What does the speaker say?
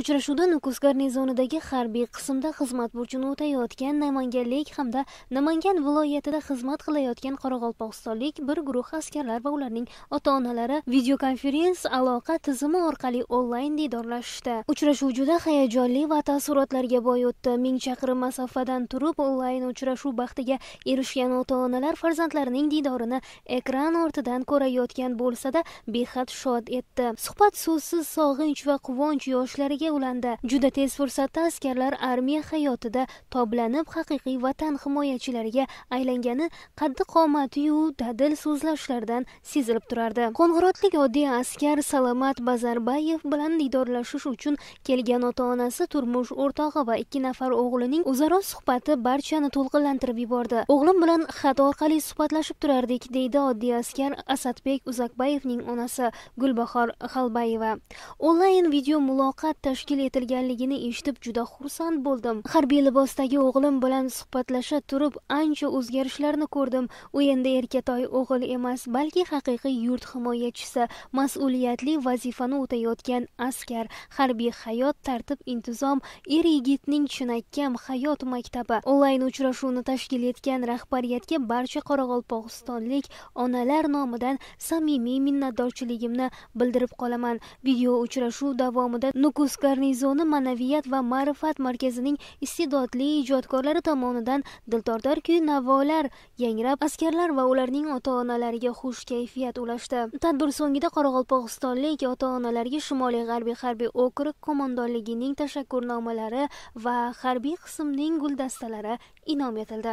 uchrashuvda nukus garnizonidagi harbiy qismda xizmat burchini o'tayotgan namanganlik hamda namangan viloyatida xizmat qilayotgan qoraqalpog'istonlik bir guruh askarlar va ularning ota onalari videokonferens aloqa tizimi orqali onlayn diydorlashishdi uchrashuv juda hayajonli va taassurotlarga boy o'tdi ming chaqirim masofadan turib onlayn uchrashuv baxtiga erishgan ota onalar farzandlarining diydorini ekran ortidan ko'rayotgan bo'lsada behad shod etdi suhbat so'zsiz sog'inch va quvonch yoshlariga ta'sirga ulandi juda tez fursatda askarlar armiya hayotida toblanib haqiqiy vatan himoyachilariga aylangani qaddi qomatiyu dadil so'zlashlardan sezilib turardi qo'ng'irotlik oddiy askar salomat bazarbayev bilan diydorlashish uchun kelgan ota onasi turmush o'rtog'i va ikki nafar o'g'lining o'zaro suhbati barchani to'lqinlantirib yubordi o'g'lim bilan xat orqali suhbatlashib turardik deydi oddiy askar asadbek uzakbayevning onasi gulbahor xalbayeva onlayn video muloqot tashkil etilganligini eshitib juda xursand bo'ldim harbiy libosdagi o'g'lim bilan suhbatlasha turib ancha o'zgarishlarni ko'rdim u endi erkatoy o'g'il emas balki haqiqiy yurt himoyachisi mas'uliyatli vazifani o'tayotgan askar harbiy hayot tartib intizom er yigitning chinakam hayot maktabi onlayn uchrashuvni tashkil etgan rahbariyatga barcha qoraqalpog'istonlik onalar nomidan samimiy minnatdorchiligimni bildirib qolaman video uchrashuv davomida nukus garnizoni ma'naviyat va ma'rifat markazining iste'dodli ijodkorlari tomonidan diltordor kuy navolar yangrab askarlar va ularning ota-onalariga xush kayfiyat ulashdi tadbir so'ngida qoraqalpog'istonlik ota-onalarga shimoliy g'arbiy harbiy okrug qo'mondonligining tashakkurnomalari va harbiy qismning guldastalari inom etildi